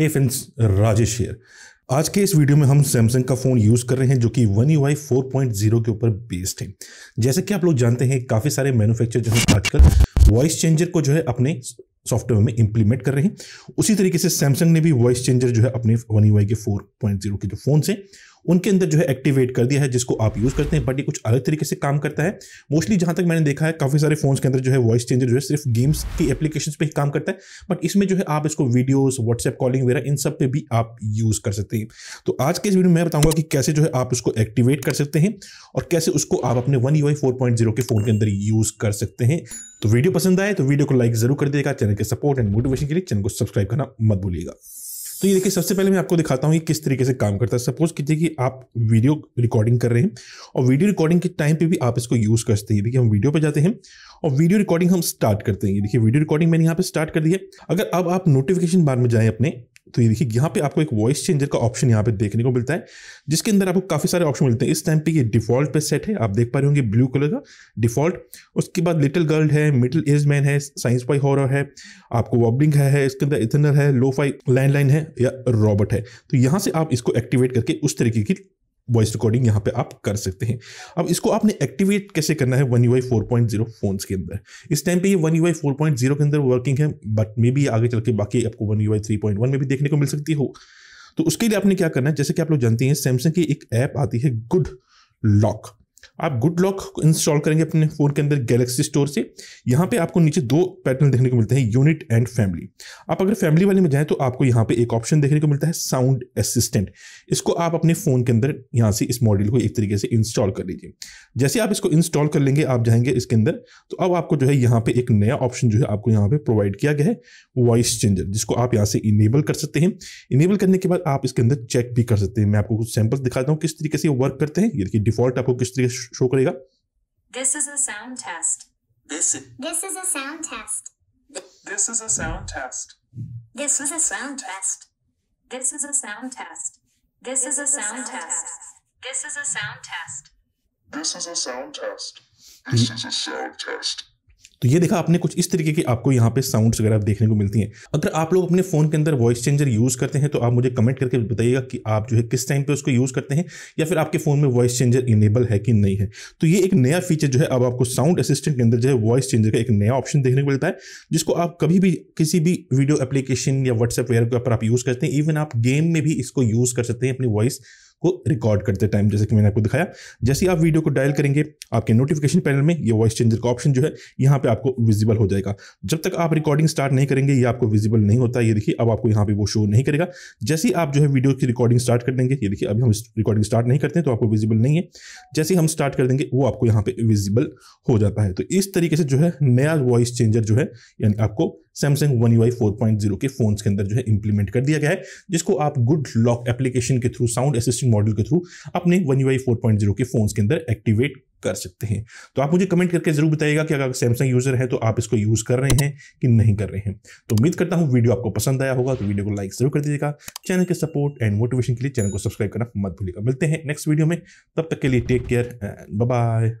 हे friends Rajesh hair आज के इस वीडियो में हम सैमसंग का फ़ोन यूज़ कर रहे हैं जो कि वन यू आई के ऊपर बेस्ड है जैसे कि आप लोग जानते हैं काफ़ी सारे मैन्युफैक्चर जो है आजकल वॉइस चेंजर को जो है अपने सॉफ्टवेयर में इंप्लीमेंट कर रहे हैं उसी तरीके से सैमसंग ने भी वॉइस चेंजर जो है अपने वन यू e के फोर पॉइंट जीरो के जो फोन से उनके अंदर जो है एक्टिवेट कर दिया है जिसको आप यूज़ करते हैं बट ये कुछ अलग तरीके से काम करता है मोस्टली जहाँ तक मैंने देखा है काफ़ी सारे फोन्स के अंदर जो है वॉइस चेंजर जो है सिर्फ गेम्स की एप्लीकेशन पे ही काम करता है बट इसमें जो है आप इसको वीडियोस व्हाट्सएप कॉलिंग वगैरह इन सब पे भी आप यूज़ कर सकते हैं तो आज के इस वीडियो में मैं बताऊँगा कि कैसे जो है आप इसको एक्टिवेट कर सकते हैं और कैसे उसको आप अपने वन यू e के फ़ोन के अंदर यूज़ कर सकते हैं तो वीडियो पसंद आए तो वीडियो को लाइक ज़रूर कर देगा चैनल के सपोर्ट एंड मोटिवेशन के लिए चैनल को सब्सक्राइब करना मत भूलिएगा तो ये देखिए सबसे पहले मैं आपको दिखाता हूँ कि किस तरीके से काम करता है सपोज कीजिए कि आप वीडियो रिकॉर्डिंग कर रहे हैं और वीडियो रिकॉर्डिंग के टाइम पे भी आप इसको यूज़ कर सकते हैं देखिए हम वीडियो पे जाते हैं और वीडियो रिकॉर्डिंग हम स्टार्ट करते हैं देखिए वीडियो रिकॉर्डिंग मैंने यहाँ पे स्टार्ट कर दी है अगर अब आप नोटिफिकेशन बार में जाएं अपने तो ये देखिए यहाँ पे आपको एक वॉइस चेंजर का ऑप्शन यहाँ पे देखने को मिलता है जिसके अंदर आपको काफ़ी सारे ऑप्शन मिलते हैं इस टाइम पे ये डिफॉल्ट पे सेट है आप देख पा रहे होंगे ब्लू कलर का डिफॉल्ट उसके बाद लिटिल गर्ल है मिडिल एज मैन है साइंस बाई हॉरर है आपको वॉबलिंग है, है इसके अंदर इथनर है लो फाई लैंडलाइन है या रॉबर्ट है तो यहाँ से आप इसको एक्टिवेट करके उस तरीके की वॉइस रिकॉर्डिंग यहाँ पे आप कर सकते हैं अब इसको आपने एक्टिवेट कैसे करना है one you I four point zero phones के अंदर इस टाइम पे ये one you I four point zero के अंदर वर्किंग है बट मे बी आगे चल के बाकी आपको one you I three point one में भी देखने को मिल सकती हो तो उसके लिए आपने क्या करना है जैसे कि आप लोग जानते हैं सैमसंग की एक ऐप आती है गुड लॉक आप गुड लॉक इंस्टॉल करेंगे अपने फोन के अंदर गैलेक्सी स्टोर से यहाँ पे आपको नीचे दो पैटर्न देखने को मिलते हैं यूनिट एंड फैमिली आप अगर फैमिली वाले में जाएं तो आपको यहाँ पे एक ऑप्शन देखने को मिलता है साउंड असिस्टेंट इसको आप अपने फोन के अंदर यहाँ से इस मॉड्यूल को एक तरीके से इंस्टॉल कर लीजिए जैसे आप इसको इंस्टॉल कर लेंगे आप जाएंगे इसके अंदर तो अब आपको जो है यहाँ पे एक नया ऑप्शन जो है आपको यहाँ पे प्रोवाइड किया गया है वॉइस चेंजर जिसको आप यहाँ से इनेबल कर सकते हैं इनेबल करने के बाद आप इसके अंदर चेक भी कर सकते हैं मैं आपको कुछ सैंपल्स दिखाता हूँ किस तरीके से वर्क करते हैं ये देखिए डिफॉल्ट आपको किस तरीके से शो करेगा this is a sound test this this is a sound test this is a sound test this is a sound test this is a sound test this is a sound test this is a sound test this is a sound test this is a sound test तो ये देखा आपने कुछ इस तरीके की आपको यहाँ पे साउंड्स वगैरह देखने को मिलती हैं अगर आप लोग अपने फ़ोन के अंदर वॉइस चेंजर यूज़ करते हैं तो आप मुझे कमेंट करके बताइएगा कि आप जो है किस टाइम पे उसको यूज़ करते हैं या फिर आपके फ़ोन में वॉइस चेंजर इनेबल है कि नहीं है तो ये एक नया फीचर जो है अब आपको साउंड असिस्टेंट के अंदर जो है वॉइस चेंजर का एक नया ऑप्शन देखने को मिलता है जिसको आप कभी भी किसी भी वीडियो एप्लीकेशन या व्हाट्सएप वगैरह के ऊपर आप यूज़ करते हैं इवन आप गेम में भी इसको यूज़ कर सकते हैं अपनी वॉइस को रिकॉर्ड करते टाइम जैसे कि मैंने आपको दिखाया जैसे आप वीडियो को डायल करेंगे आपके नोटिफिकेशन पैनल में ये वॉइस चेंजर का ऑप्शन जो है यहाँ पे आपको विजिबल हो जाएगा जब तक आप रिकॉर्डिंग स्टार्ट नहीं करेंगे ये आपको विजिबल नहीं होता ये देखिए अब आपको यहाँ पे वो शो नहीं करेगा जैसे ही आप जो है वीडियो की रिकॉर्डिंग स्टार्ट कर देंगे ये देखिए अभी हम रिकॉर्डिंग स्टार्ट नहीं करते तो आपको विजिबल नहीं है जैसे हम स्टार्ट कर देंगे वो आपको यहाँ पे विजिबल हो जाता है तो इस तरीके से जो है नया वॉइस चेंजर जो है यानी आपको Samsung one you I four point zero के फोन के अंदर जो है इंप्लीमेंट कर दिया गया है जिसको आप गुड लॉक एप्लीकेशन के through sound assistant managing model के थ्रू अपने वन यू आई फोर के फोन के अंदर एक्टिवेट कर सकते हैं तो आप मुझे कमेंट करके जरूर बताइएगा कि अगर सैमसंग यूजर है तो आप इसको यूज कर रहे हैं कि नहीं कर रहे हैं तो उम्मीद करता हूं वीडियो आपको पसंद आया होगा तो वीडियो को लाइक जरूर कर दीजिएगा चैनल के सपोर्ट एंड मोटिवेशन के लिए चैनल को सब्सक्राइब करना मत भूलिएगा मिलते हैं नेक्स्ट वीडियो में तब तक के लिए टेक केयर एंड बाय